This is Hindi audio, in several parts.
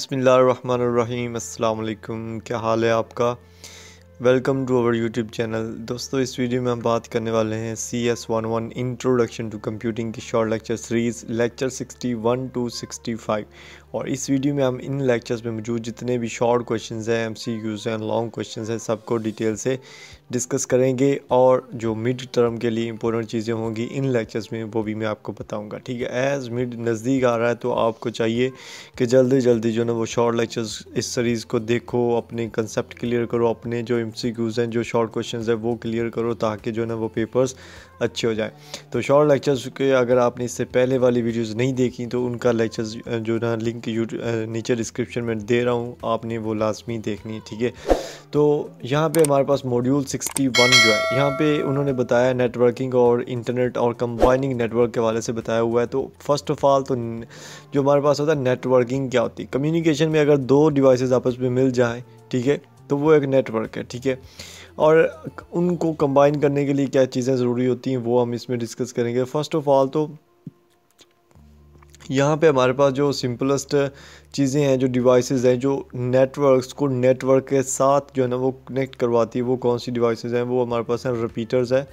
बसमीम् अल्लाम क्या हाल है आपका welcome to our YouTube channel दोस्तों इस वीडियो में हम बात करने वाले हैं C S one one introduction to computing की short lecture series lecture sixty one to sixty five और इस वीडियो में हम इन लेक्चर्स में मौजूद जितने भी शॉर्ट क्वेश्चंस हैं एम सी क्यूज़ हैं लॉन्ग क्वेश्चंस हैं सबको डिटेल से डिस्कस करेंगे और जो मिड टर्म के लिए इंपॉर्टेंट चीज़ें होंगी इन लेक्चर्स में वो भी मैं आपको बताऊंगा ठीक है एज मिड नज़दीक आ रहा है तो आपको चाहिए कि जल्दी जल्दी जो ना वो शॉर्ट लेक्चर्स इस सीरीज़ को देखो अपने कंसेप्ट क्लियर करो अपने जो एम हैं जो शॉर्ट क्वेश्चन है वो क्लियर करो ताकि जो ना वो पेपर्स अच्छे हो जाएँ तो शॉर्ट लेक्चर्स के अगर आपने इससे पहले वाली वीडियोज़ नहीं देखी तो उनका लेक्चर्स जो ना लिंक नीचे डिस्क्रिप्शन में दे रहा हूँ आपने वो लाजमी देखनी है ठीक है तो यहाँ पे हमारे पास मॉड्यूल 61 जो है यहाँ पे उन्होंने बताया नेटवर्किंग और इंटरनेट और कंबाइनिंग नेटवर्क के वाले से बताया हुआ है तो फर्स्ट ऑफ ऑल तो जो हमारे पास होता है नेटवर्किंग क्या होती है कम्युनिकेशन में अगर दो डिवाइसेस आपस में मिल जाए ठीक है तो वो एक नेटवर्क है ठीक है और उनको कंबाइन करने के लिए क्या चीज़ें ज़रूरी होती हैं वो हम इसमें डिस्कस करेंगे फर्स्ट ऑफ ऑल तो यहाँ पे हमारे पास जो सिंपलेस्ट चीज़ें हैं जो डिवाइसेस हैं जो नेटवर्क्स को नेटवर्क के साथ जो है ना वो कनेक्ट करवाती है वो कौन सी डिवाइसेस हैं वो हमारे पास हैं रिपीटर्स हैं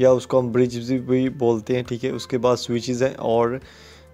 या उसको हम ब्रिज भी बोलते हैं ठीक है उसके बाद स्विचेस हैं और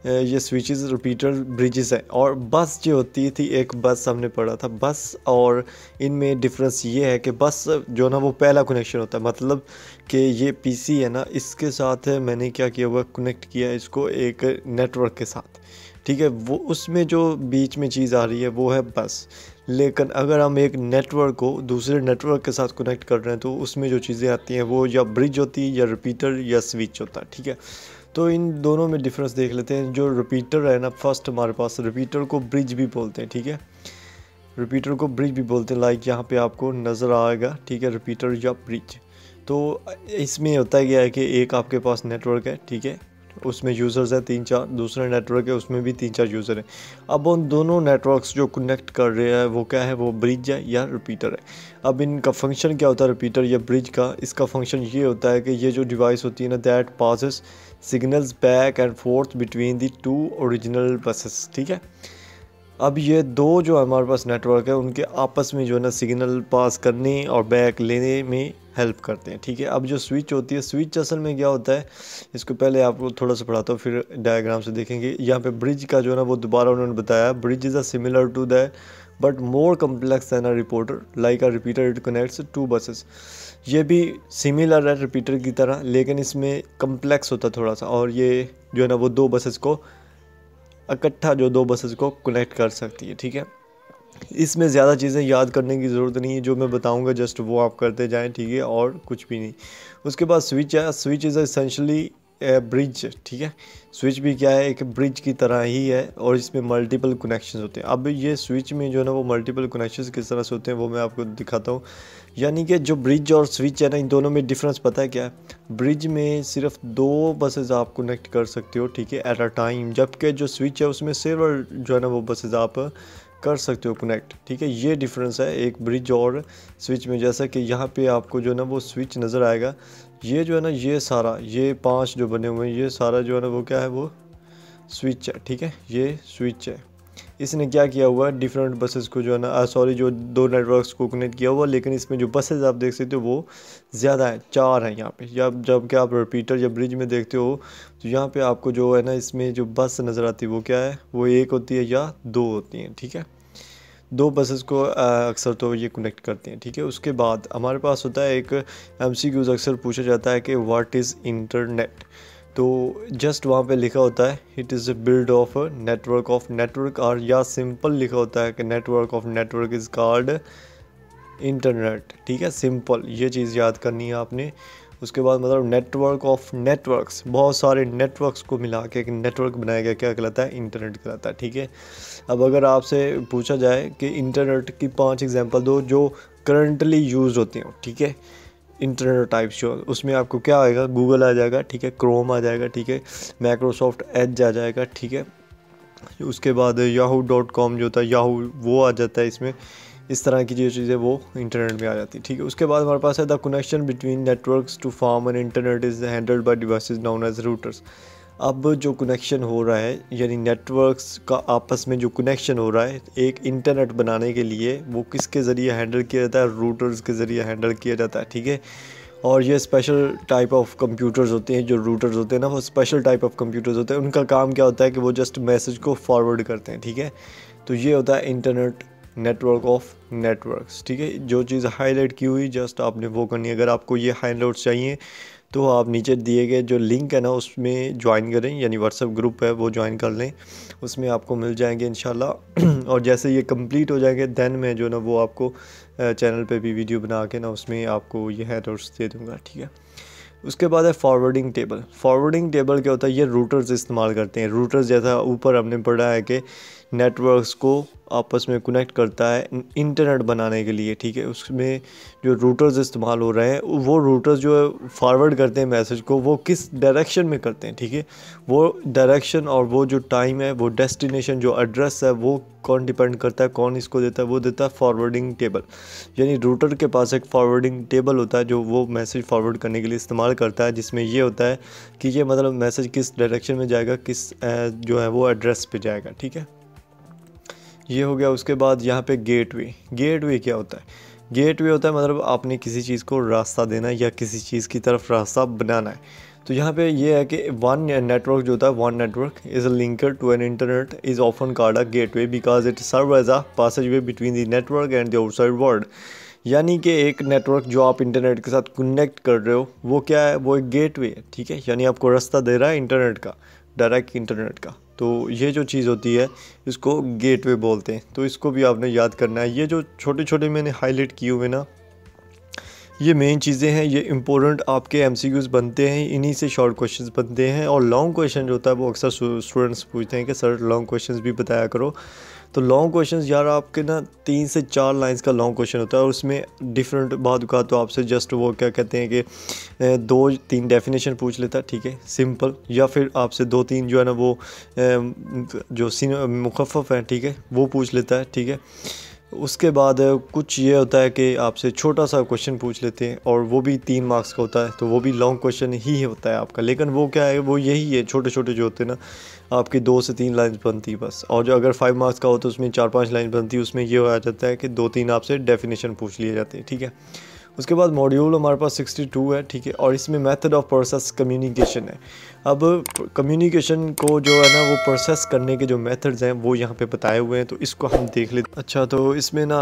ये स्विचेस रिपीटर ब्रिजेस हैं और बस जो होती थी एक बस हमने पढ़ा था बस और इनमें डिफरेंस ये है कि बस जो ना वो पहला कनेक्शन होता है मतलब कि ये पीसी है ना इसके साथ मैंने क्या किया हुआ कनेक्ट किया इसको एक नेटवर्क के साथ ठीक है वो उसमें जो बीच में चीज़ आ रही है वो है बस लेकिन अगर हम एक नेटवर्क को दूसरे नेटवर्क के साथ कनेक्ट कर रहे हैं तो उसमें जो चीज़ें आती हैं वो या ब्रिज होती है या रिपीटर या स्विच होता है ठीक है तो इन दोनों में डिफरेंस देख लेते हैं जो रिपीटर है ना फर्स्ट हमारे पास रिपीटर को ब्रिज भी बोलते हैं ठीक है रिपीटर को ब्रिज भी बोलते हैं लाइक यहाँ पे आपको नज़र आएगा ठीक है रिपीटर या ब्रिज तो इसमें होता क्या है कि एक आपके पास नेटवर्क है ठीक है उसमें यूज़र्स हैं तीन चार दूसरा नेटवर्क है उसमें भी तीन चार यूज़र हैं अब उन दोनों नेटवर्क्स जो कनेक्ट कर रहे हैं वो क्या है वो ब्रिज है या रिपीटर है अब इनका फंक्शन क्या होता है रिपीटर या ब्रिज का इसका फंक्शन ये होता है कि ये जो डिवाइस होती है ना that passes signals back and forth between the two original buses ठीक है अब ये दो जो हमारे पास नेटवर्क है उनके आपस में जो है ना सिग्नल पास करने और बैक लेने में हेल्प करते हैं ठीक है अब जो स्विच होती है स्विच असल में क्या होता है इसको पहले आपको थोड़ा सा पढ़ाता हूँ फिर डायग्राम से देखेंगे यहाँ पे ब्रिज का जो है ना वो दोबारा उन्होंने बताया bridge is a similar to the but more complex than a reporter like a repeater it connects to buses ये भी सिमिलर है रिपीटर की तरह लेकिन इसमें कम्प्लेक्स होता थोड़ा सा और ये जो है ना वो दो बसेस को इकट्ठा जो दो बसेस को कनेक्ट कर सकती है ठीक है इसमें ज़्यादा चीज़ें याद करने की ज़रूरत नहीं है जो मैं बताऊंगा जस्ट वो आप करते जाएं ठीक है और कुछ भी नहीं उसके बाद स्विच है स्विच इज़ असेंशली ब्रिज ठीक है स्विच भी क्या है एक ब्रिज की तरह ही है और इसमें मल्टीपल कनेक्शन होते हैं अब ये स्विच में जो है ना वो मल्टीपल कनेक्शन किस तरह से होते हैं वो मैं आपको दिखाता हूँ यानी कि जो ब्रिज और स्विच है ना इन दोनों में डिफरेंस पता है क्या है ब्रिज में सिर्फ दो बसेज आप कनेक्ट कर सकते हो ठीक है एट अ टाइम जबकि जो स्विच है उसमें सेवर जो है ना वो बसेज आप कर सकते हो कनेक्ट ठीक है ये डिफरेंस है एक ब्रिज और स्विच में जैसा कि यहाँ पे आपको जो है ना वो स्विच नज़र आएगा ये जो है ना ये सारा ये पांच जो बने हुए हैं ये सारा जो है ना वो क्या है वो स्विच है ठीक है ये स्विच है इसने क्या किया हुआ है डिफरेंट बसेस को जो है ना सॉरी uh, जो दो नेटवर्क्स को कनेक्ट किया हुआ लेकिन इसमें जो बसेस आप देख सकते हो वो ज़्यादा है चार हैं यहाँ पे या जब क्या आप रिपीटर या ब्रिज में देखते हो तो यहाँ पे आपको जो है ना इसमें जो बस नज़र आती है वो क्या है वो एक होती है या दो होती हैं ठीक है दो बसेस को अक्सर तो ये कनेक्ट करती हैं ठीक है उसके बाद हमारे पास होता है एक एम अक्सर पूछा जाता है कि वाट इज़ इंटरनेट तो जस्ट वहाँ पे लिखा होता है it is a build of network of network और या सिंपल लिखा होता है कि network of network is called internet ठीक है सिंपल ये चीज़ याद करनी है आपने उसके बाद मतलब नेटवर्क ऑफ नेटवर्क्स बहुत सारे नेटवर्क्स को मिला के एक नेटवर्क बनाया गया क्या कहलाता है इंटरनेट कहलाता है ठीक है अब अगर आपसे पूछा जाए कि इंटरनेट की पांच एग्जांपल दो जो करंटली यूज होती हैं ठीक है इंटरनेट टाइप शो उसमें आपको क्या आएगा गूगल आ जाएगा ठीक है क्रोम आ जाएगा ठीक है माइक्रोसॉफ्ट एज आ जाएगा ठीक है उसके बाद याहू डॉट कॉम जो था याहू वो आ जाता है इसमें इस तरह की जो चीज़ें वो इंटरनेट में आ जाती है ठीक है उसके बाद हमारे पास है the connection between networks to form an internet is handled by devices known as routers अब जो कनेक्शन हो रहा है यानी नेटवर्क्स का आपस में जो कनेक्शन हो रहा है एक इंटरनेट बनाने के लिए वो किसके ज़रिए हैंडल किया जाता है रूटर्स के ज़रिए हैंडल किया जाता है ठीक है और ये स्पेशल टाइप ऑफ कंप्यूटर्स होते हैं जो रूटर्स होते हैं ना वो स्पेशल टाइप ऑफ कंप्यूटर्स होते हैं उनका काम क्या होता है कि वो जस्ट मैसेज को फॉरवर्ड करते हैं ठीक है तो ये होता है इंटरनेट नेटवर्क ऑफ नेटवर्क्स ठीक है जो चीज़ हाईलाइट की हुई जस्ट आपने वो करनी है अगर आपको ये हाईलाइट चाहिए तो आप नीचे दिए गए जो लिंक है ना उसमें ज्वाइन करें यानी व्हाट्सअप ग्रुप है वो ज्वाइन कर लें उसमें आपको मिल जाएंगे इन और जैसे ये कंप्लीट हो जाएंगे दैन मैं जो ना वो आपको चैनल पे भी वीडियो बना के ना उसमें आपको ये एरर्स तो दे दूँगा ठीक है उसके बाद है फॉरवर्डिंग टेबल फॉरवर्डिंग टेबल क्या होता है ये रूटर्स इस्तेमाल करते हैं रूटर्स जैसा ऊपर हमने पढ़ा है कि नेटवर्क्स को आपस में कनेक्ट करता है इंटरनेट बनाने के लिए ठीक है उसमें जो रूटर्स इस्तेमाल हो रहे हैं वो रूटर्स जो है फॉरवर्ड करते हैं मैसेज को वो किस डायरेक्शन में करते हैं ठीक है वो डायरेक्शन और वो जो टाइम है वो डेस्टिनेशन जो एड्रेस है वो कौन डिपेंड करता है कौन इसको देता है वो देता है फॉरवर्डिंग टेबल यानी रूटर के पास एक फॉरवर्डिंग टेबल होता है जो वो मैसेज फॉरवर्ड करने के लिए इस्तेमाल करता है जिसमें ये होता है कि ये मतलब मैसेज किस डायरेक्शन में जाएगा किस जो है वो एड्रेस पे जाएगा ठीक है ये हो गया उसके बाद यहाँ पे गेटवे गेटवे क्या होता है गेटवे होता है मतलब आपने किसी चीज़ को रास्ता देना या किसी चीज़ की तरफ रास्ता बनाना है तो यहाँ पे ये है कि वन नेटवर्क जो होता है one network is a linker to an internet is often called a gateway because it serve as a passageway between the network and the outside world यानी कि एक नेटवर्क जो आप इंटरनेट के साथ कनेक्ट कर रहे हो वो क्या है वो एक वे है ठीक है यानी आपको रास्ता दे रहा है इंटरनेट का डायरेक्ट इंटरनेट का तो ये जो चीज़ होती है इसको गेटवे बोलते हैं तो इसको भी आपने याद करना है ये जो छोटे छोटे मैंने हाईलाइट किए हुए ना ये मेन चीज़ें हैं ये इंपॉर्टेंट आपके एम बनते हैं इन्हीं से शॉर्ट क्वेश्चन बनते हैं और लॉन्ग क्वेश्चन जो होता है वो अक्सर स्टूडेंट्स पूछते हैं कि सर लॉन्ग क्वेश्चन भी बताया करो तो लॉन्ग क्वेश्चन यार आपके ना तीन से चार लाइन्स का लॉन्ग क्वेश्चन होता है और उसमें डिफरेंट बात का तो आपसे जस्ट वो क्या कहते हैं कि दो तीन डेफिनेशन पूछ लेता है ठीक है सिंपल या फिर आपसे दो तीन जो है ना वो जो मुखफ़ है ठीक है वो पूछ लेता है ठीक है उसके बाद कुछ ये होता है कि आपसे छोटा सा क्वेश्चन पूछ लेते हैं और वो भी तीन मार्क्स का होता है तो वो भी लॉन्ग क्वेश्चन ही होता है आपका लेकिन वो क्या है वो यही है छोटे छोटे जो होते हैं ना आपकी दो से तीन लाइन्स बनती है बस और जो अगर फाइव मार्क्स का हो तो उसमें चार पाँच लाइन बनती है उसमें ये हो जाता है कि दो तीन आपसे डेफिनेशन पूछ लिए जाते हैं ठीक है उसके बाद मॉड्यूल हमारे पास 62 है ठीक है और इसमें मेथड ऑफ प्रोसेस कम्युनिकेशन है अब कम्युनिकेशन को जो है ना वो प्रोसेस करने के जो मेथड्स हैं वो यहाँ पे बताए हुए हैं तो इसको हम देख लेते अच्छा तो इसमें ना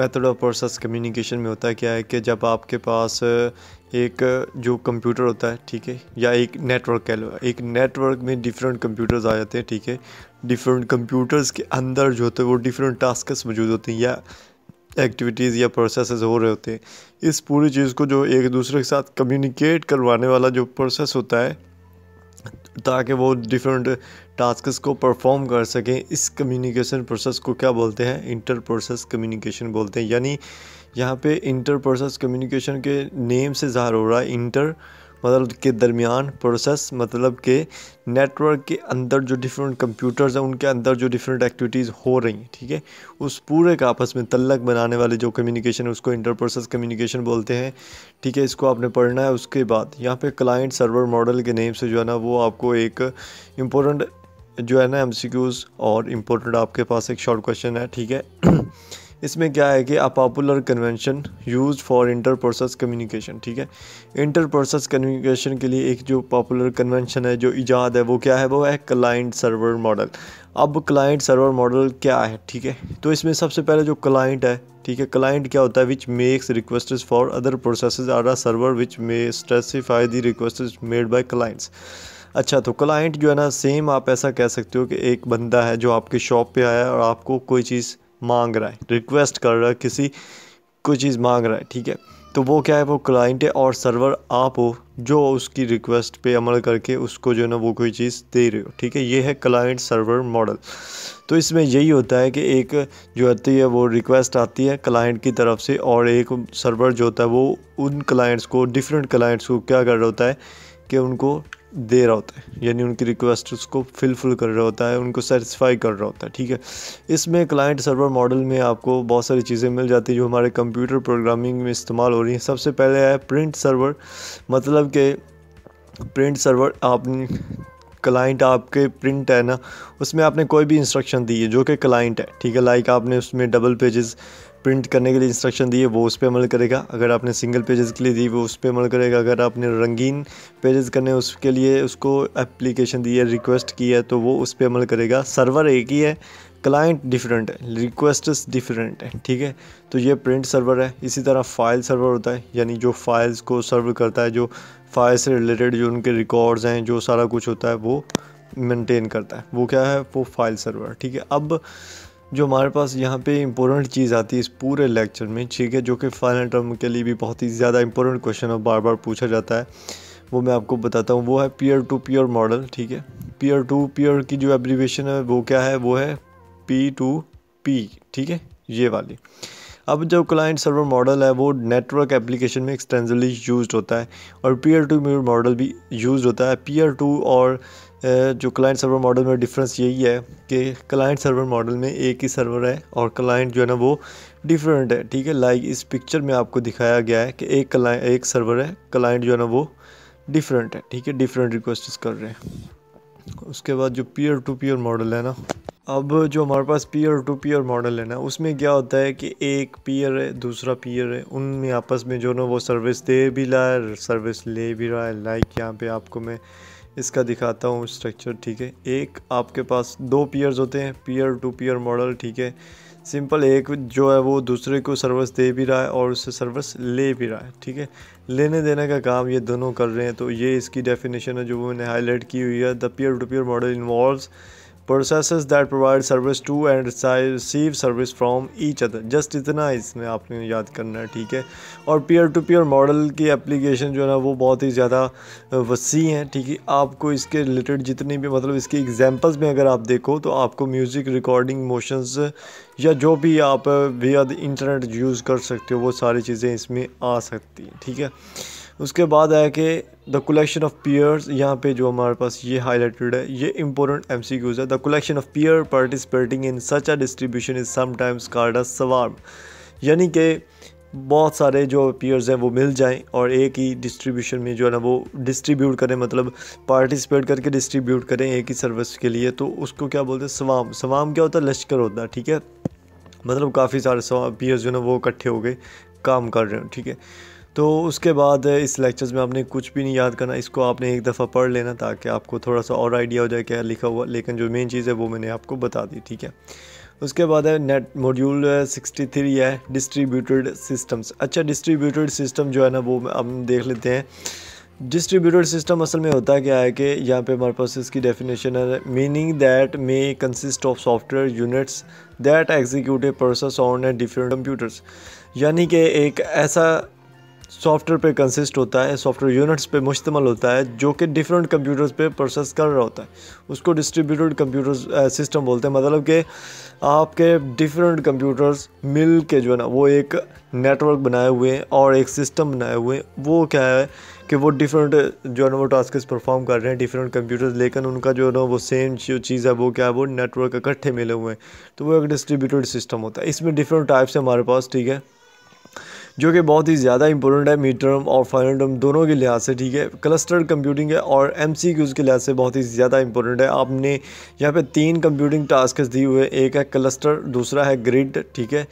मेथड ऑफ प्रोसेस कम्युनिकेशन में होता है क्या है कि जब आपके पास एक जो कंप्यूटर होता है ठीक है या एक नेटवर्क कह लो एक नेटवर्क में डिफरेंट कंप्यूटर्स आ जाते हैं ठीक है डिफरेंट कंप्यूटर्स के अंदर जो होते हैं वो डिफरेंट टास्कस मौजूद होते हैं या एक्टिविटीज़ या प्रोसेस हो रहे होते हैं इस पूरी चीज़ को जो एक दूसरे के साथ कम्युनिकेट करवाने वाला जो प्रोसेस होता है ताकि वो डिफरेंट टास्कस को परफॉर्म कर सकें इस कम्युनिकेशन प्रोसेस को क्या बोलते हैं इंटर प्रोसेस कम्युनिकेशन बोलते हैं यानी यहाँ पे इंटर प्रोसेस कम्युनिकेशन के नेम से ज़ाहिर हो रहा है इंटर मतलब के दरमियान प्रोसेस मतलब के नेटवर्क के अंदर जो डिफरेंट कंप्यूटर्स हैं उनके अंदर जो डिफरेंट एक्टिविटीज़ हो रही हैं ठीक है उस पूरे का आपस में तल्लक बनाने वाले जो कम्युनिकेशन है उसको इंटर प्रोसेस कम्युनिकेशन बोलते हैं ठीक है इसको आपने पढ़ना है उसके बाद यहाँ पे क्लाइंट सर्वर मॉडल के नेम से जो है ना वो आपको एक इम्पोर्टेंट जो है ना एम और इम्पोर्टेंट आपके पास एक शॉर्ट क्वेश्चन है ठीक है इसमें क्या है कि a popular convention use for inter process communication ठीक है इंटर प्रोसेस कम्युनिकेशन के लिए एक जो पॉपुलर कन्वेंशन है जो ईजाद है वो क्या है वो है क्लाइंट सर्वर मॉडल अब क्लाइंट सर्वर मॉडल क्या है ठीक है तो इसमें सबसे पहले जो क्लाइंट है ठीक है क्लाइंट क्या होता है which makes request for other process or a server which may specify the request made by clients अच्छा तो क्लाइंट जो है ना सेम आप ऐसा कह सकते हो कि एक बंदा है जो आपके शॉप पे आया और आपको कोई चीज़ मांग रहा है रिक्वेस्ट कर रहा है किसी कोई चीज़ मांग रहा है ठीक है तो वो क्या है वो क्लाइंट है और सर्वर आप हो जो उसकी रिक्वेस्ट पे अमल करके उसको जो है ना वो कोई चीज़ दे रहे हो ठीक है ये है क्लाइंट सर्वर मॉडल तो इसमें यही होता है कि एक जो आती है वो रिक्वेस्ट आती है क्लाइंट की तरफ से और एक सर्वर जो होता है वो उन क्लाइंट्स को डिफरेंट क्लाइंट्स को क्या कर रहा होता है कि उनको दे रहा होता है यानी उनकी रिक्वेस्ट उसको फिलफुल कर रहा होता है उनको सेटिस्फाई कर रहा होता है ठीक है इसमें क्लाइंट सर्वर मॉडल में आपको बहुत सारी चीज़ें मिल जाती है जो हमारे कंप्यूटर प्रोग्रामिंग में इस्तेमाल हो रही हैं सबसे पहले है प्रिंट सर्वर मतलब कि प्रिंट सर्वर आप क्लाइंट आपके प्रिंट है ना उसमें आपने कोई भी इंस्ट्रक्शन दी है जो कि क्लाइंट है ठीक है लाइक आपने उसमें डबल पेजेस प्रिंट करने के लिए इंस्ट्रक्शन दिए वो उस पर अमल करेगा अगर आपने सिंगल पेजेस के लिए दी वो उस पर अमल करेगा अगर आपने रंगीन पेजेस करने उसके लिए उसको एप्लीकेशन दी है रिक्वेस्ट की है तो वो उस पर अमल करेगा सर्वर एक ही है क्लाइंट डिफरेंट है रिक्वेस्ट डिफरेंट है ठीक है तो ये प्रिंट सर्वर है इसी तरह फाइल सर्वर होता है यानी जो फाइल्स को सर्व करता है जो फाइल से रिलेटेड जो उनके रिकॉर्ड्स हैं जो सारा कुछ होता है वो मेंटेन करता है वो क्या है वो फाइल सर्वर ठीक है अब जो हमारे पास यहाँ पे इंपॉर्टेंट चीज़ आती है इस पूरे लेक्चर में ठीक है जो कि फाइनल टर्म के लिए भी बहुत ही ज़्यादा इंपॉर्टेंट क्वेश्चन और बार बार पूछा जाता है वो मैं आपको बताता हूँ वो है पीयर टू पीयर मॉडल ठीक है पीयर टू पीयर की जो एब्रीवेशन है वो क्या है वो है पी टू पी ठीक है ये वाली अब जो क्लाइंट सर्वर मॉडल है वो नेटवर्क एप्लीकेशन में एक्सटेंसिवली यूज होता है और पीयर टू पीयर मॉडल भी यूज होता है पीयर टू और जो क्लाइंट सर्वर मॉडल में डिफरेंस यही है कि क्लाइंट सर्वर मॉडल में एक ही सर्वर है और क्लाइंट जो है ना वो डिफरेंट है ठीक है लाइक इस पिक्चर में आपको दिखाया गया है कि एक क्लाइंट एक सर्वर है क्लाइंट जो है ना वो डिफरेंट है ठीक है डिफरेंट रिक्वेस्ट कर रहे हैं उसके बाद जो पीयर टू पीयर मॉडल है ना अब जो हमारे पास पीयर टू पीयर मॉडल है ना उसमें क्या होता है कि एक पीयर है दूसरा पीयर है उनमें आपस में जो ना वो सर्विस दे भी रहा है सर्विस ले भी रहा है लाइक यहाँ पे आपको मैं इसका दिखाता हूँ स्ट्रक्चर ठीक है एक आपके पास दो पीयर्स होते हैं पीयर टू पीयर मॉडल ठीक है सिंपल एक जो है वो दूसरे को सर्विस दे भी रहा है और उससे सर्विस ले भी रहा है ठीक है लेने देने का काम ये दोनों कर रहे हैं तो ये इसकी डेफिनेशन है जो मैंने हाईलाइट की हुई है the peer to peer model involve process that provide service to and receive service from each other just इतना इसमें आपने याद करना है ठीक है और पीयर टू पीयर मॉडल की एप्लीकेशन जो है ना वो बहुत ही ज़्यादा वसी हैं ठीक है आपको इसके रिलेटेड जितनी भी मतलब इसके एग्जाम्पल्स में अगर आप देखो तो आपको म्यूज़िक रिकॉर्डिंग मोशंस या जो भी आप वे द इंटरनेट यूज़ कर सकते हो वो सारी चीज़ें इसमें आ सकती हैं ठीक है उसके बाद है कि द कलेक्शन ऑफ पीयर्स यहाँ पे जो हमारे पास ये हाईलाइटेड है ये इंपॉर्टेंट एम सी क्यूज़ है the collection of peer participating in such a distribution is sometimes called a swarm यानी कि बहुत सारे जो पीयर्स हैं वो मिल जाएं और एक ही डिस्ट्रीब्यूशन में जो है ना वो डिस्ट्रीब्यूट करें मतलब पार्टिसिपेट करके डिस्ट्रीब्यूट करें एक ही सर्विस के लिए तो उसको क्या बोलते हैं सवाम सवाम क्या होता है लश्कर होता है ठीक है मतलब काफ़ी सारे पीयर्स जो है ना वो इकट्ठे हो गए काम कर रहे हो ठीक है तो उसके बाद इस लेक्चर्स में आपने कुछ भी नहीं याद करना इसको आपने एक दफ़ा पढ़ लेना ताकि आपको थोड़ा सा और आइडिया हो जाए क्या लिखा हुआ लेकिन जो मेन चीज़ है वो मैंने आपको बता दी ठीक है उसके बाद है नेट मॉड्यूल 63 है डिस्ट्रीब्यूटेड सिस्टम्स अच्छा डिस्ट्रीब्यूटेड सिस्टम जो है ना वो हम देख लेते हैं डिस्ट्रीब्यूटेड सिस्टम असल में होता क्या है कि यहाँ पे हमारे पास इसकी डेफिनेशन है meaning that may consist of software units that executive process on different computers यानी कि एक ऐसा सॉफ्टवेयर पे कंसिस्ट होता है सॉफ्टवेयर यूनिट्स पे मुश्तमल होता है जो कि डिफरेंट कंप्यूटर्स पे प्रोसेस कर रहा होता है उसको डिस्ट्रीब्यूटेड कंप्यूटर सिस्टम बोलते हैं मतलब कि आपके डिफरेंट कंप्यूटर्स मिल के जो है ना वो एक नेटवर्क बनाए हुए हैं और एक सिस्टम बनाए हुए हैं वो क्या है कि वो डिफरेंट जो है ना वो टास्क परफॉर्म कर रहे हैं डिफरेंट कंप्यूटर्स लेकिन उनका जो है ना वो सेम जो चीज़ है वो क्या है वो नेटवर्क इकट्ठे मिले हुए हैं तो वो एक डिस्ट्रीब्यूटेड सिस्टम होता है इसमें डिफरेंट टाइप्स हैं हमारे पास ठीक है जो कि बहुत ही ज़्यादा इंपॉर्टेंट है मीड टर्म और फाइनल टर्म दोनों के लिहाज से ठीक है क्लस्टर्ड कंप्यूटिंग है और एम के लिहाज से बहुत ही ज़्यादा इंपॉर्टेंट है आपने यहाँ पर तीन कंप्यूटिंग टास्क दिए हुए एक है क्लस्टर दूसरा है ग्रिड ठीक है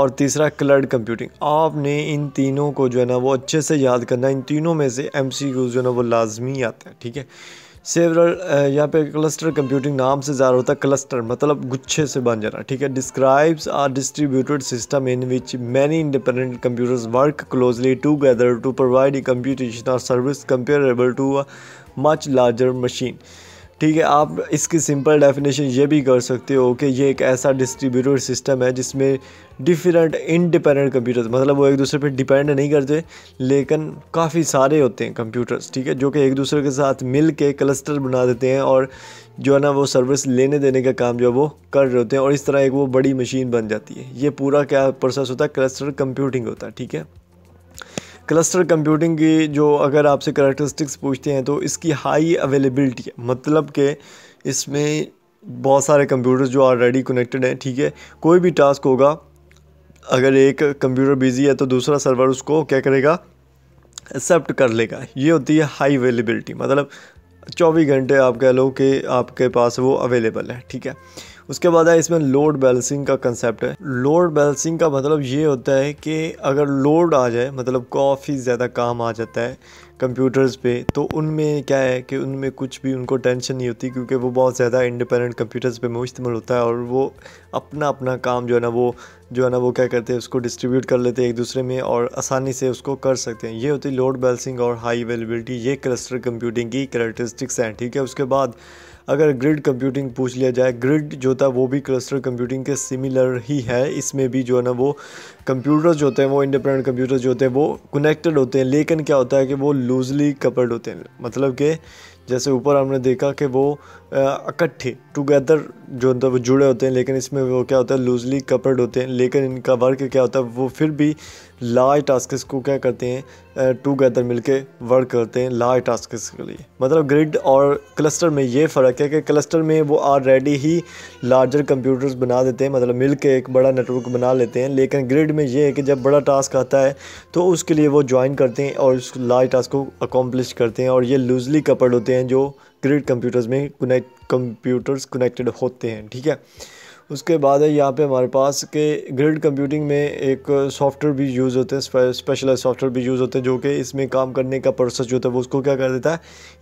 और तीसरा क्लर्ड कंप्यूटिंग आपने इन तीनों को जो है ना वो अच्छे से याद करना इन तीनों में से एम जो है ना वो लाजमी आता है ठीक है सेवरल यहाँ पे क्लस्टर कंप्यूटिंग नाम से ज़्यादा होता है क्लस्टर मतलब गुच्छे से बन जाना ठीक है describes are distributed system in which many independent computers work closely together to provide a computation और service comparable to a much larger machine ठीक है आप इसकी सिंपल डेफिनेशन ये भी कर सकते हो कि ये एक ऐसा डिस्ट्रीब्यूटर सिस्टम है जिसमें डिफरेंट इंडिपेंडेंट कंप्यूटर्स मतलब वो एक दूसरे पर डिपेंड नहीं करते लेकिन काफ़ी सारे होते हैं कंप्यूटर्स ठीक है जो कि एक दूसरे के साथ मिल के क्लस्टर बना देते हैं और जो है ना वो सर्विस लेने देने का काम जो है वो कर रहे होते हैं और इस तरह एक वो बड़ी मशीन बन जाती है ये पूरा क्या प्रोसेस होता है क्लस्टर कंप्यूटिंग होता है ठीक है क्लस्टर कंप्यूटिंग की जो अगर आपसे करेक्टरिस्टिक्स पूछते हैं तो इसकी हाई अवेलेबिलिटी है मतलब कि इसमें बहुत सारे कंप्यूटर्स जो ऑलरेडी कनेक्टेड हैं ठीक है कोई भी टास्क होगा अगर एक कंप्यूटर बिजी है तो दूसरा सर्वर उसको क्या करेगा एक्सेप्ट कर लेगा ये होती है हाई अवेलेबिलिटी मतलब चौबीस घंटे आप कह लो कि आपके पास वो अवेलेबल है ठीक है उसके बाद है इसमें लोड बैलेंसिंग का कंसेप्ट है लोड बैलेंसिंग का मतलब ये होता है कि अगर लोड आ जाए मतलब काफ़ी ज़्यादा काम आ जाता है कंप्यूटर्स पे तो उनमें क्या है कि उनमें कुछ भी उनको टेंशन नहीं होती क्योंकि वो बहुत ज़्यादा इंडिपेंडेंट कंप्यूटर्स पे मुश्तमल होता है और वो अपना अपना काम जो है ना वो जो है ना वो क्या करते हैं उसको डिस्ट्रीब्यूट कर लेते हैं एक दूसरे में और आसानी से उसको कर सकते हैं ये होती है लोड बैलेंसिंग और हाई अवेलेबिलिटी ये क्लस्टर कंप्यूटिंग की करेक्टरिस्टिक्स हैं ठीक है उसके बाद अगर ग्रिड कंप्यूटिंग पूछ लिया जाए ग्रिड जो था वो भी क्लस्टर कंप्यूटिंग के सिमिलर ही है इसमें भी जो है ना वो कंप्यूटर्स जो होते हैं वो इंडिपेंडेंट कंप्यूटर्स जो होते हैं वो कनेक्टेड होते हैं लेकिन क्या होता है कि वो लूजली कपल्ड होते हैं मतलब कि जैसे ऊपर हमने देखा कि वो इकट्ठे टुगेदर जो होता है वो जुड़े होते हैं लेकिन इसमें वो क्या होता है लूजली कपल्ड होते हैं लेकिन इनका वर्क क्या होता है वो फिर भी लार्ज टास्क को क्या करते हैं मिल मिलके वर्क करते हैं लार्ज टास्क के लिए मतलब ग्रिड और क्लस्टर में ये फ़र्क है कि क्लस्टर में वो ऑलरेडी ही लार्जर कंप्यूटर्स बना देते हैं मतलब मिल के एक बड़ा नेटवर्क बना लेते हैं लेकिन ग्रिड में ये है कि जब बड़ा टास्क आता है तो उसके लिए वो ज्वाइन करते हैं और उस लार्ज टास्क को अकम्पलिश करते हैं और ये लूजली कपड़ होते हैं जो ग्रिड कंप्यूटर्स में कनेक्ट कंप्यूटर्स कनेक्टेड होते हैं ठीक है उसके बाद है यहाँ पे हमारे पास के ग्रिड कंप्यूटिंग में एक सॉफ्टवेयर भी यूज़ होते हैं स्पेशलाइज सॉफ्टवेयर भी यूज़ होते हैं जो कि इसमें काम करने का प्रोसेस जो होता है वो उसको क्या कर देता है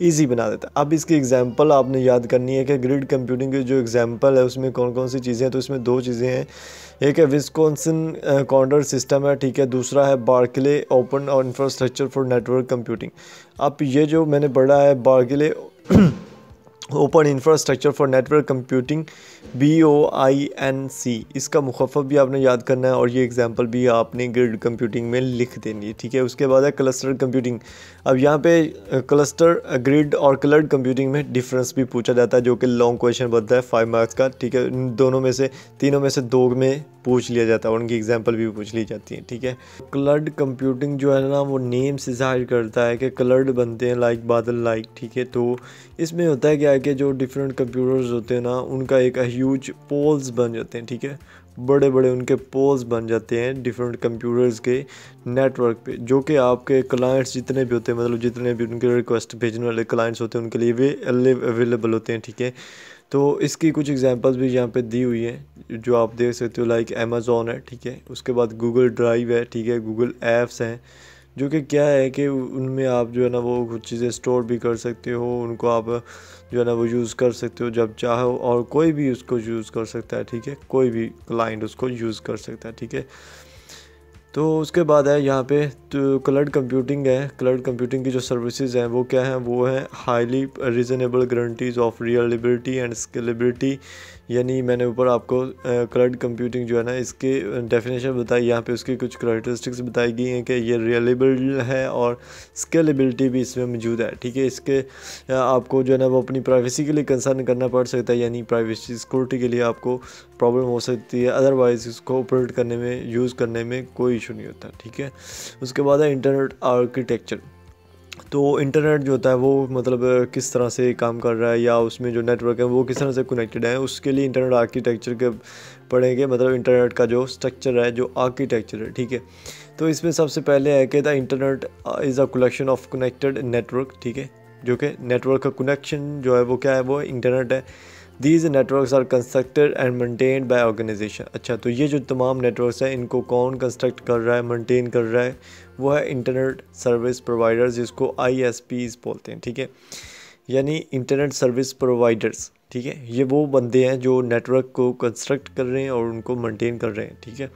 ईजी बना देता है अब इसकी एग्जांपल आपने याद करनी है कि ग्रिड कंप्यूटिंग की जो एग्जाम्पल है उसमें कौन कौन सी चीज़ें हैं तो इसमें दो चीज़ें हैं एक है विस्कॉन्सन कॉन्डर सिस्टम है ठीक है दूसरा है बारकिले ओपन और इंफ्रास्ट्रक्चर फॉर नेटवर्क कंप्यूटिंग अब ये जो मैंने पढ़ा है Berkeley open infrastructure for network computing B O I N C इसका मुखफ़ भी आपने याद करना है और ये एग्जांपल भी आपने ग्रिड कंप्यूटिंग में लिख देनी है ठीक है उसके बाद है क्लस्टर कंप्यूटिंग अब यहाँ पे क्लस्टर ग्रिड और कलर्ड कंप्यूटिंग में डिफरेंस भी पूछा जाता है जो कि लॉन्ग क्वेश्चन बनता है फाइव मार्क्स का ठीक है दोनों में से तीनों में से दो में पूछ लिया जाता है और उनकी एग्जाम्पल भी पूछ ली जाती है ठीक है कलर्ड कंप्यूटिंग जो है ना वो नेम से जाहिर करता है कि कलर्ड बनते हैं लाइक बादल लाइक ठीक है तो इसमें होता है क्या के जो डिफरेंट कंप्यूटर्स होते हैं ना उनका एक ह्यूज पोल्स बन जाते हैं ठीक है बड़े बड़े उनके पोल्स बन जाते हैं डिफरेंट कंप्यूटर्स के नेटवर्क पे जो कि आपके क्लाइंट्स जितने भी होते हैं मतलब जितने भी उनके रिक्वेस्ट भेजने वाले क्लाइंट्स होते हैं उनके लिए भी अवेलेबल होते हैं ठीक है तो इसकी कुछ एग्जांपल्स भी यहाँ पे दी हुई हैं जो आप देख सकते हो लाइक अमेज़ोन है ठीक है उसके बाद गूगल ड्राइव है ठीक है गूगल ऐप्स हैं जो कि क्या है कि उनमें आप जो है ना वो कुछ चीज़ें स्टोर भी कर सकते हो उनको आप जो है ना वो यूज़ कर सकते हो जब चाहो और कोई भी उसको यूज़ कर सकता है ठीक है कोई भी क्लाइंट उसको यूज़ कर सकता है ठीक है तो उसके बाद है यहाँ पे तो क्लड कंप्यूटिंग है क्लर्ड कंप्यूटिंग की जो सर्विसेज हैं वो क्या हैं वो हैं highly reasonable guarantees of reliability and scalability यानी मैंने ऊपर आपको क्लड कंप्यूटिंग जो है ना इसके डेफिनेशन बताई यहाँ पे उसकी कुछ करेक्टरिस्टिक्स बताई गई हैं कि ये रियलेबल है और स्केलेबिलिटी भी इसमें मौजूद है ठीक है इसके आपको जो है ना वो अपनी प्राइवेसी के लिए कंसर्न करना पड़ सकता है यानी प्राइवेसी सिक्योरिटी के लिए आपको प्रॉब्लम हो सकती है अदरवाइज़ इसको ऑपरेट करने में यूज़ करने में कोई इशू नहीं होता ठीक है उसके बाद है इंटरनेट आर्किटेक्चर तो इंटरनेट जो होता है वो मतलब किस तरह से काम कर रहा है या उसमें जो नेटवर्क है वो किस तरह से कनेक्टेड है उसके लिए इंटरनेट आर्किटेक्चर के पढ़ेंगे मतलब इंटरनेट का जो स्ट्रक्चर है जो आर्किटेक्चर है ठीक है तो इसमें सबसे पहले है कि the internet is a collection of connected network ठीक है जो कि नेटवर्क का कनेक्शन जो है वो क्या है वो इंटरनेट है these networks are constructed and maintain by organization अच्छा तो ये जो तमाम नेटवर्कस हैं इनको कौन कंस्ट्रक्ट कर रहा है मेनटेन कर रहा है वो है इंटरनेट सर्विस प्रोवाइडर्स जिसको आई एस पीज़ बोलते हैं ठीक है यानी इंटरनेट सर्विस प्रोवाइडर्स ठीक है ये वो बंदे हैं जो नेटवर्क को कंस्ट्रक्ट कर रहे हैं और उनको मेनटेन कर रहे हैं ठीक है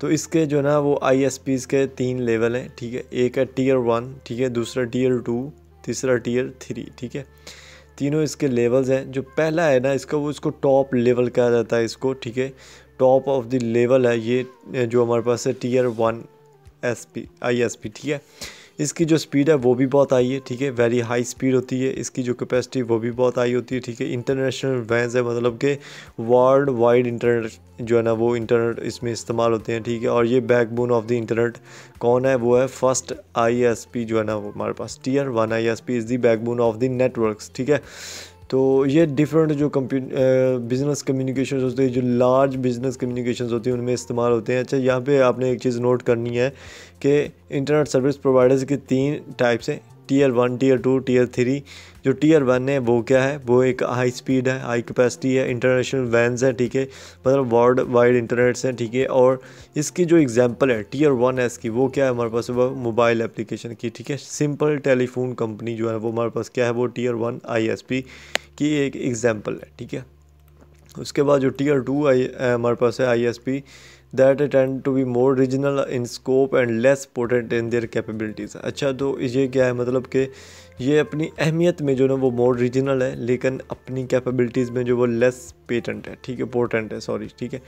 तो इसके जो ना वो आई एस पीज के तीन लेवल हैं ठीक है एक है टीयर वन ठीक है दूसरा टीयर टू तीसरा टीयर थ्री ठीक है तीनों इसके लेवल्स हैं जो पहला है ना इसका वो इसको टॉप लेवल कहा जाता है इसको ठीक है टॉप ऑफ द लेवल है ये जो हमारे पास है tier one S P I S P ठीक है इसकी जो स्पीड है वो भी बहुत आई है ठीक है वेरी हाई स्पीड होती है इसकी जो कैपेसिटी वो भी बहुत आई होती है ठीक है इंटरनेशनल वैंस है मतलब कि वर्ल्ड वाइड इंटरनेट जो है ना वो इंटरनेट इसमें इस्तेमाल होते हैं ठीक है और ये बैकबोन ऑफ द इंटरनेट कौन है वो है फर्स्ट आई जो है ना वो हमारे पास tier one I S P is the backbone of the network ठीक है तो ये डिफरेंट जो बिज़नेस कम्युनिकेशन होते हैं जो लार्ज बिज़नेस कम्युनिकेशन होती हैं उनमें इस्तेमाल होते हैं अच्छा यहाँ पे आपने एक चीज़ नोट करनी है कि इंटरनेट सर्विस प्रोवाइडर्स के तीन टाइप्स हैं tier one tier two tier three जो टीयर वन है वो क्या है वो एक हाई स्पीड है हाई कैपेसिटी है इंटरनेशनल वैन्स है ठीक है मतलब वर्ल्ड वाइड इंटरनेट्स हैं ठीक है और इसकी जो एग्जांपल है टीयर वन है इसकी वो क्या है हमारे पास वो मोबाइल एप्लीकेशन की ठीक है सिंपल टेलीफोन कंपनी जो है वो हमारे पास क्या है वो टीयर वन आई की एक एग्ज़ाम्पल है ठीक है उसके बाद जो टीयर टू आई हमारे पास है I that tend to be more regional in scope and less potent in their capabilities अच्छा तो ये क्या है मतलब कि ये अपनी अहमियत में जो ना वो मोर रीजनल है लेकिन अपनी कैपेबिलिटीज़ में जो वो लेस पेटेंट है ठीक है पोर्टेंट है सॉरी ठीक है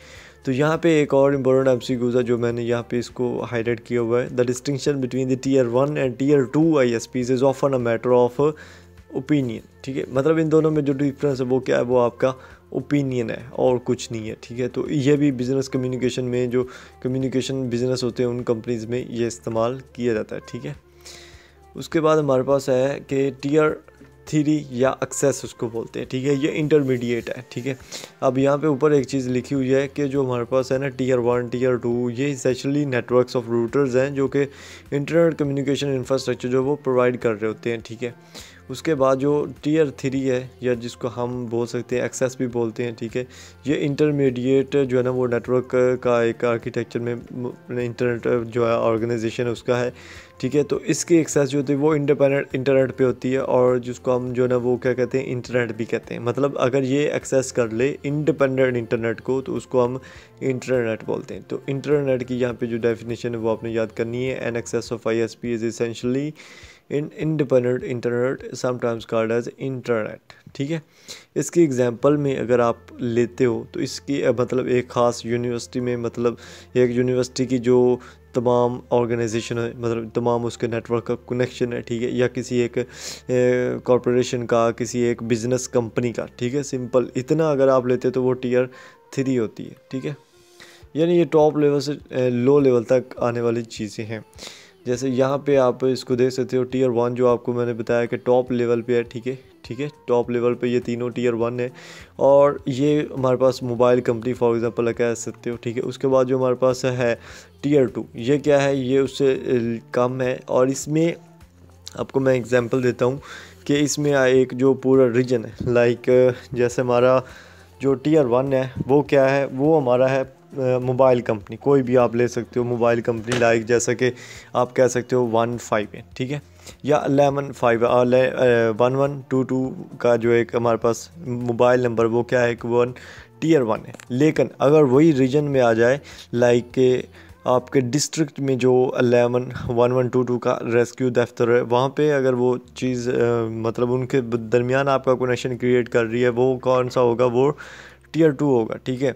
तो यहाँ पे एक और इम्पोर्टेंट एम सी गुजा जो मैंने यहाँ पे इसको हाईलाइट किया हुआ है the distinction between the tier one and tier two I S Ps is often a matter of opinion ठीक है मतलब इन दोनों में जो डिफरेंस है वो क्या है वो आपका ओपिनियन है और कुछ नहीं है ठीक है तो यह भी बिज़नेस कम्युनिकेशन में जो कम्युनिकेशन बिज़नेस होते हैं उन कंपनीज़ में यह इस्तेमाल किया जाता है ठीक है उसके बाद हमारे पास है कि टीयर थ्री या एक्सेस उसको बोलते हैं ठीक है ये इंटरमीडिएट है ठीक है अब यहाँ पे ऊपर एक चीज़ लिखी हुई है कि जो हमारे पास है ना टीयर वन टीयर टू ये इसेंशली नेटवर्क्स ऑफ रूटर्स हैं जो कि इंटरनेट कम्युनिकेशन इंफ्रास्ट्रक्चर जो वो प्रोवाइड कर रहे होते हैं ठीक है उसके बाद जो टीयर थ्री है या जिसको हम बोल सकते हैं एक्सेस भी बोलते हैं ठीक है ये इंटरमीडिएट जो है ना वो नेटवर्क का एक आर्किटेक्चर में इंटरनेट मतलब जो है ऑर्गेनाइजेशन उसका है ठीक है तो इसकी एक्सेस जो होती है वो इंडिपेंडेंट इंटरनेट पे होती है और जिसको हम जो है ना वो क्या कहते हैं इंटरनेट भी कहते हैं मतलब अगर ये एक्सेस कर ले इंडिपेंडेंट इंटरनेट को तो उसको हम इंटरनेट बोलते हैं तो इंटरनेट की यहाँ पे जो डेफिनेशन है वो आपने याद करनी है an access of I S P is essentially in independent internet sometimes called as internet ठीक है इसकी एग्जांपल में अगर आप लेते हो तो इसकी मतलब एक ख़ास यूनिवर्सिटी में मतलब एक यूनिवर्सिटी की जो तमाम ऑर्गेनाइजेशन है मतलब तमाम उसके नेटवर्क का कनेक्शन है ठीक है या किसी एक कॉरपोरेशन का किसी एक बिजनेस कंपनी का ठीक है सिंपल इतना अगर आप लेते तो वो टीयर थ्री होती है ठीक है यानी ये टॉप लेवल से लो लेवल तक आने वाली चीज़ें हैं जैसे यहाँ पे आप इसको देख सकते हो टीयर वन जो आपको मैंने बताया कि टॉप लेवल पे है ठीक है ठीक है टॉप लेवल पे ये तीनों टीयर वन है और ये हमारे पास मोबाइल कंपनी फॉर एग्जांपल कह सकते हो ठीक है उसके बाद जो हमारे पास है टीयर टू ये क्या है ये उससे कम है और इसमें आपको मैं एग्ज़ाम्पल देता हूँ कि इसमें एक जो पूरा रीजन है लाइक जैसे हमारा जो टीयर वन है वो क्या है वो हमारा है मोबाइल कंपनी कोई भी आप ले सकते हो मोबाइल कंपनी लाइक जैसा कि आप कह सकते हो वन फाइव है ठीक है या eleven five one one two two का जो एक हमारे पास मोबाइल नंबर वो क्या है कि वन टीयर वन है लेकिन अगर वही रीजन में आ जाए लाइक के आपके डिस्ट्रिक्ट में जो eleven one one two two का रेस्क्यू दफ्तर है वहाँ पे अगर वो चीज़ मतलब उनके दरमियान आपका कनेक्शन क्रिएट कर रही है वो कौन सा होगा वो टीयर टू होगा ठीक है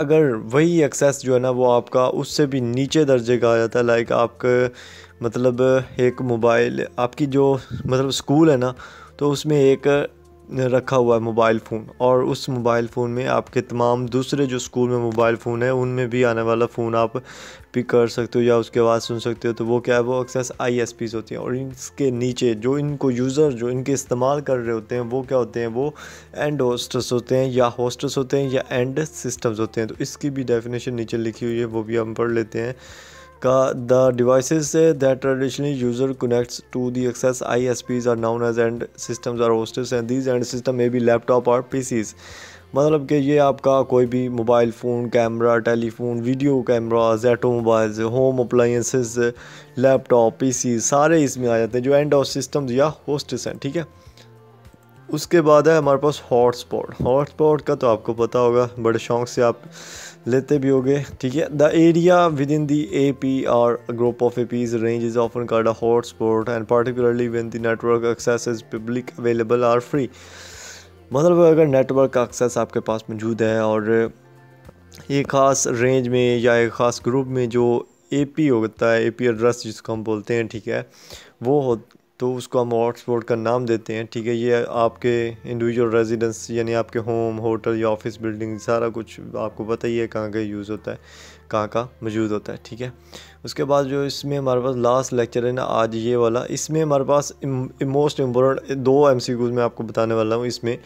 अगर वही एक्सेस जो है ना वो आपका उससे भी नीचे दर्जे का आ जाता है लाइक आपके मतलब एक मोबाइल आपकी जो मतलब स्कूल है ना तो उसमें एक रखा हुआ है मोबाइल फ़ोन और उस मोबाइल फ़ोन में आपके तमाम दूसरे जो स्कूल में मोबाइल फ़ोन है उनमें भी आने वाला फ़ोन आप पिक कर सकते हो या उसके आवाज़ सुन सकते हो तो वो क्या है वो एक्सेस आई एस पीज़ होती हैं और इसके नीचे जो इनको यूज़र जो इनके इस्तेमाल कर रहे होते हैं वो क्या होते हैं वो एंड होस्टस होते हैं या होस्टर्स होते हैं या एंड सिस्टम्स होते हैं तो इसकी भी डेफिनेशन नीचे लिखी हुई है वो भी हम पढ़ लेते हैं का the traditionally user that to the access I S Ps are known as end system are or end these end system system be laptop और पी सीज मतलब कि ये आपका कोई भी mobile phone camera telephone video camera जैटो mobiles home appliances laptop PC सारे इसमें आ जाते हैं जो एंड ऑफ सिस्टम या होस्टस हैं ठीक है उसके बाद है हमारे पास हॉटस्पॉट हॉटस्पॉट का तो आपको पता होगा बड़े शौक से आप लेते भी हो गए ठीक है the area within the A P or group of A Ps range is often called a hot spot and particularly when the network access is public available or free मतलब अगर नेटवर्क का एक्सेस आपके पास मौजूद है और एक ख़ास रेंज में या एक ख़ास ग्रुप में जो ए पी होता है ए पी एड्रेस जिसको हम बोलते हैं ठीक है वो हो तो उसको हम हॉटस्पॉट का नाम देते हैं ठीक है ये आपके इंडिविजुअल रेजिडेंस यानी आपके होम होटल या ऑफिस बिल्डिंग सारा कुछ आपको पता ही है कहाँ का यूज़ होता है कहाँ का मौजूद होता है ठीक है उसके बाद जो इसमें हमारे पास लास्ट लेक्चर है ना आज ये वाला इसमें हमारे पास मोस्ट इम्पोर्टेंट दो एम मैं आपको बताने वाला हूँ इसमें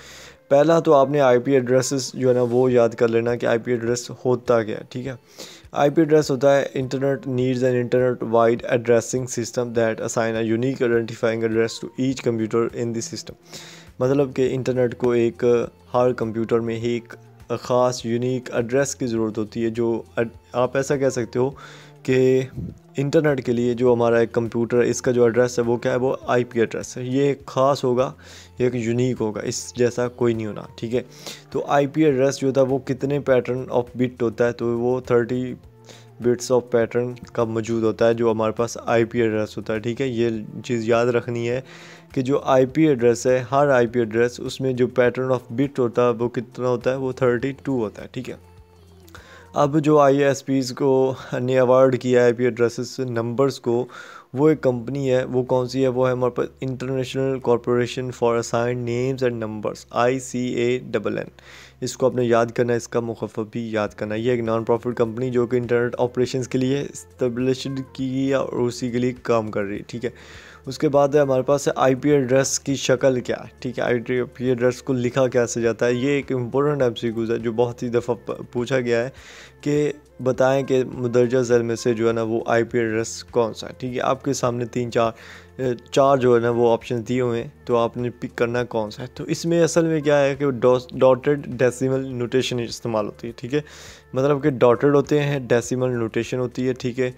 पहला तो आपने आई पी जो है ना वो याद कर लेना कि आई एड्रेस होता क्या है ठीक है आईपी एड्रेस होता है internet needs and internet wide addressing system that assign a unique identifying address to each computer in this system मतलब कि इंटरनेट को एक हर कंप्यूटर में ही एक ख़ास यूनिक एड्रेस की ज़रूरत होती है जो आप ऐसा कह सकते हो कि इंटरनेट के लिए जो हमारा एक कंप्यूटर इसका जो एड्रेस है वो क्या है वो आईपी एड्रेस है ये एक ख़ास होगा एक यूनिक होगा इस जैसा कोई नहीं होना ठीक है तो आईपी एड्रेस जो था वो कितने पैटर्न ऑफ बिट होता है तो वो थर्टी बिट्स ऑफ पैटर्न का मौजूद होता है जो हमारे पास आईपी एड्रेस होता है ठीक है ये चीज़ याद रखनी है कि जो आईपी एड्रेस है हर आईपी एड्रेस उसमें जो पैटर्न ऑफ बिट होता है वो कितना होता है वो थर्टी टू होता है ठीक है अब जो आई एस पीज़ को ने अवार्ड किया है पी एड्रेसेस नंबर्स को वो एक कंपनी है वो कौन सी है वो है हमारे पास international corporation for assigned names and numbers I C A double N इसको आपने याद करना है इसका मुखफ़ भी याद करना है ये एक नॉन प्रॉफिट कंपनी जो कि इंटरनेट ऑपरेशंस के लिए इस्टबलिश की और उसी के लिए काम कर रही है ठीक है उसके बाद है हमारे पास आई पी एड्रेस की शक्ल क्या है ठीक है आई पी एड्रेस को लिखा कैसे जाता है ये एक इम्पोर्टेंट एम है जो बहुत ही दफ़ा पूछा गया है कि बताएं कि मदरजा झैल में से जो है ना वो आई पी एड्रेस कौन सा है ठीक है आपके सामने तीन चार चार जो है ना वो ऑप्शन दिए हुए हैं तो आपने पिक करना कौन सा है तो इसमें असल में क्या है कि डॉटेड डेसिमल नोटेशन इस्तेमाल होती है ठीक है मतलब कि डॉटेड होते हैं डेसिमल नोटेशन होती है ठीक है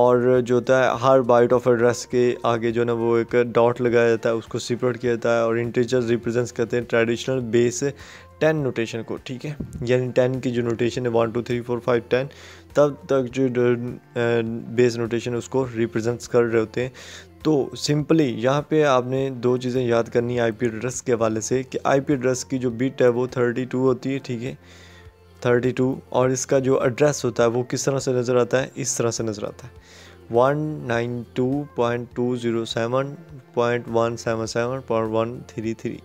और जो होता है हर बाइट ऑफ एड्रेस के आगे जो है ना वो एक डॉट लगाया जाता है उसको सिपरेट किया जाता है और इंटीजर रिप्रेजेंट करते हैं ट्रेडिशनल बेस टेन नोटेशन को ठीक है यानी टेन की जो नोटेशन है one two three four five ten तब तक जो बेस नोटेशन उसको रिप्रेजेंट कर रहे होते हैं तो सिंपली यहाँ पे आपने दो चीज़ें याद करनी है पी एड्रेस के हवाले से कि आई पी एड्रेस की जो बिट है वो थर्टी टू होती है ठीक है थर्टी टू और इसका जो एड्रेस होता है वो किस तरह से नज़र आता है इस तरह से नज़र आता है one nine two point two zero seven point one seven seven point one three three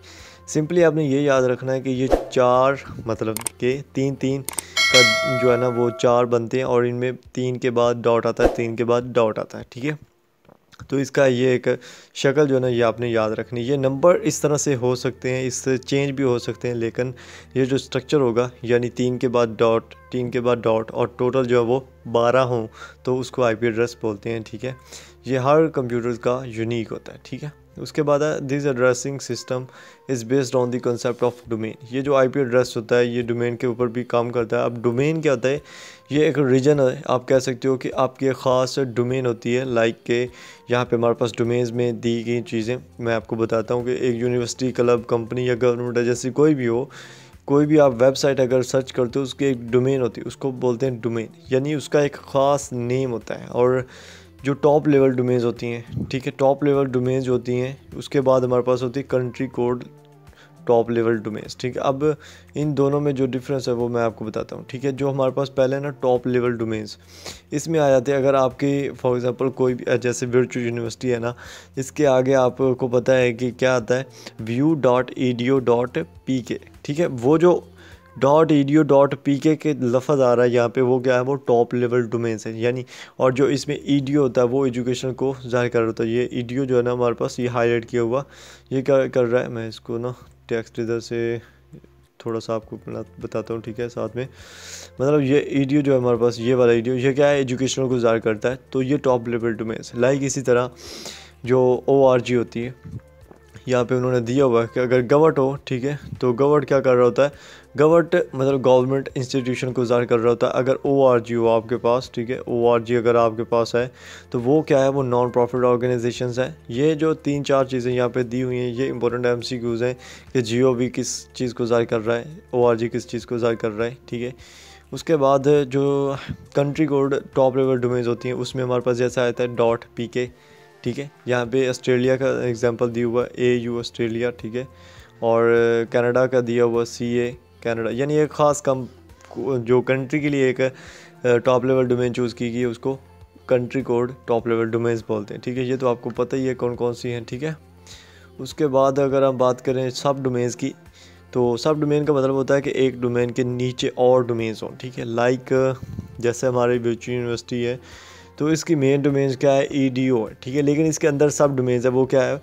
simply आपने ये याद रखना है कि ये चार मतलब के तीन तीन का जो है ना वो चार बनते हैं और इनमें तीन के बाद डॉट आता है तीन के बाद डॉट आता है ठीक है तो इसका ये एक शक्ल जो है ना ये आपने याद रखनी ये नंबर इस तरह से हो सकते हैं इससे चेंज भी हो सकते हैं लेकिन ये जो स्ट्रक्चर होगा यानी तीन के बाद डॉट तीन के बाद डॉट और टोटल जो है वो बारह हों तो उसको आईपी एड्रेस बोलते हैं ठीक है ये हर कंप्यूटर का यूनिक होता है ठीक है उसके बाद है this addressing system is based on the concept of domain ये जो आईपी एड्रेस होता है ये डोमेन के ऊपर भी काम करता है अब डोमेन क्या होता है ये एक रीजन है आप कह सकते हो कि आपकी एक ख़ास डोमेन होती है लाइक के यहाँ पे हमारे पास डोमेन्स में दी गई चीज़ें मैं आपको बताता हूँ कि एक यूनिवर्सिटी क्लब कंपनी या गवर्नमेंट एजेंसी कोई भी हो कोई भी आप वेबसाइट अगर सर्च करते हो उसकी एक डोमेन होती है उसको बोलते हैं डोमेन यानी उसका एक ख़ास नेम होता है और जो टॉप लेवल डोमेन्स होती हैं ठीक है टॉप लेवल डोमेन्स होती हैं उसके बाद हमारे पास होती है country code top level domains ठीक है अब इन दोनों में जो डिफरेंस है वो मैं आपको बताता हूँ ठीक है जो हमारे पास पहले ना टॉप लेवल डोमेन्स इसमें आ जाते हैं अगर आपकी फॉर एग्जांपल कोई भी जैसे वर्चुअल यूनिवर्सिटी है ना इसके आगे आपको पता है कि क्या आता है view dot E D O dot P K ठीक है वो जो dot E D O dot P K के लफज आ रहा है यहाँ पे वो क्या है वो टॉप लेवल डोमेन्स है यानी और जो इसमें ई डी ओ होता है वो एजुकेशन को जाहिर कर रहा होता है ये ई डी ओ जो है ना हमारे पास ये हाईलाइट किया हुआ ये क्या कर रहा है मैं इसको ना टेक्स्ट इधर से थोड़ा सा आपको बताता हूँ ठीक है साथ में मतलब ये ईडियो जो है हमारे पास ये वाला ईडियो ये क्या है एजुकेशनल ज़ाहिर करता है तो ये टॉप लेवल टू लाइक इसी तरह जो ओ आर जी होती है यहाँ पे उन्होंने दिया हुआ है कि अगर गवर्ट हो ठीक है तो गवर्ट क्या कर रहा होता है गवर्ट मतलब गवर्नमेंट इंस्टीट्यूशन को ज़ाहिर कर रहा होता है अगर ओ आर जी हो आपके पास ठीक है ओ आर जी अगर आपके पास है तो वो क्या है वो नॉन प्रॉफिट ऑर्गेनाइजेशन है ये जो तीन चार चीज़ें यहाँ पे दी हुई हैं ये इंपॉर्टेंट एम सी क्यूज़ हैं कि जियो भी किस चीज़ को ज़ाहिर कर रहा है ओ आर जी किस चीज़ को ज़ाहिर कर रहा है ठीक है उसके बाद जो country code top level domains होती हैं उसमें हमारे पास जैसा आता है डॉट पी के ठीक है यहाँ पे ऑस्ट्रेलिया का एग्जांपल दिया हुआ ए यू ऑस्ट्रेलिया ठीक है और कनाडा का दिया हुआ सी ए कनाडा यानी एक ख़ास कम जो कंट्री के लिए एक टॉप लेवल डोमेन चूज़ की गई है उसको country code top level domains बोलते हैं ठीक है ये तो आपको पता ही है कौन कौन सी हैं ठीक है उसके बाद अगर हम बात करें सब डोमेन्स की तो सब डोमेन का मतलब होता है कि एक डोमेन के नीचे और डोमेन्स हों ठीक है लाइक जैसे हमारी विर्चुअल यूनिवर्सिटी है तो इसकी मेन डोमेन क्या है ई डी ओ ठीक है लेकिन इसके अंदर सब डोमेन्स e है वो क्या है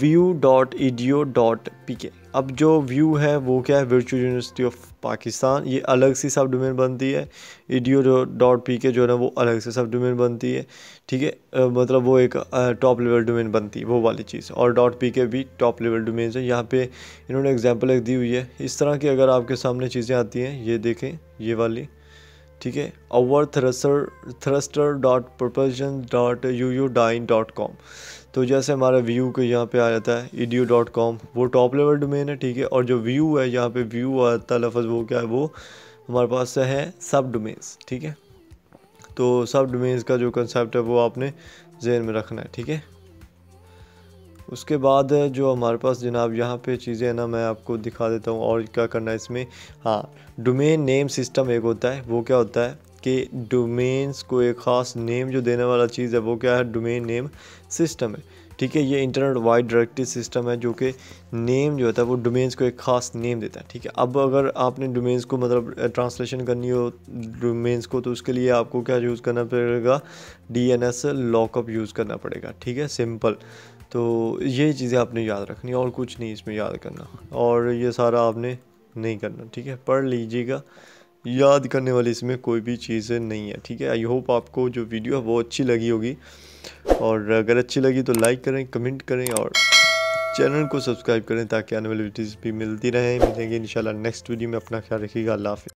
view dot E D O dot P K अब जो व्यू है वो क्या है वर्चुअल यूनिवर्सिटी ऑफ पाकिस्तान ये अलग सी सब डोमेन बनती है E D O dot P K जो है ना वो अलग से सब डोमेन बनती है ठीक है मतलब वो एक टॉप लेवल डोमेन बनती है वो वाली चीज़ और डॉट पी के भी टॉप लेवल डोमेन है यहाँ पे इन्होंने एग्जाम्पल एक दी हुई है इस तरह की अगर आपके सामने चीज़ें आती हैं ये देखें ये वाली ठीक है our thruster thruster dot propulsion dot U U dine dot com तो जैसे हमारा व्यू को यहाँ पे आ जाता है ई ईडियो डॉट कॉम वो टॉप लेवल डोमेन है ठीक है और जो व्यू है यहाँ पे व्यू आता लफज वो क्या है वो हमारे पास है सब डोमेन्स ठीक है तो सब डोमेन्स का जो कंसेप्ट है वो आपने जहन में रखना है ठीक है उसके बाद जो हमारे पास जनाब यहाँ पे चीज़ें हैं ना मैं आपको दिखा देता हूँ और क्या करना है इसमें हाँ डोमेन नेम सिस्टम एक होता है वो क्या होता है कि डोमेन्स को एक ख़ास नेम जो देने वाला चीज़ है वो क्या है डोमेन नेम सिस्टम है ठीक है ये इंटरनेट वाइड डायरेक्टिव सिस्टम है जो कि नेम जो होता है वो डोमेन्स को एक ख़ास नेम देता है ठीक है अब अगर आपने डोमेन्स को मतलब ट्रांसलेशन करनी हो डोमेन्स को तो उसके लिए आपको क्या यूज़ करना पड़ेगा D N S lookup use करना पड़ेगा ठीक है सिंपल तो ये चीज़ें आपने याद रखनी और कुछ नहीं इसमें याद करना और ये सारा आपने नहीं करना ठीक है पढ़ लीजिएगा याद करने वाली इसमें कोई भी चीज़ नहीं है ठीक है आई होप आपको जो वीडियो है वो अच्छी लगी होगी और अगर अच्छी लगी तो लाइक करें कमेंट करें और चैनल को सब्सक्राइब करें ताकि आने वाली वीडियोज़ भी मिलती रहें मिलेंगे इंशाल्लाह नेक्स्ट वीडियो में अपना ख्याल रखिएगा अल्लाह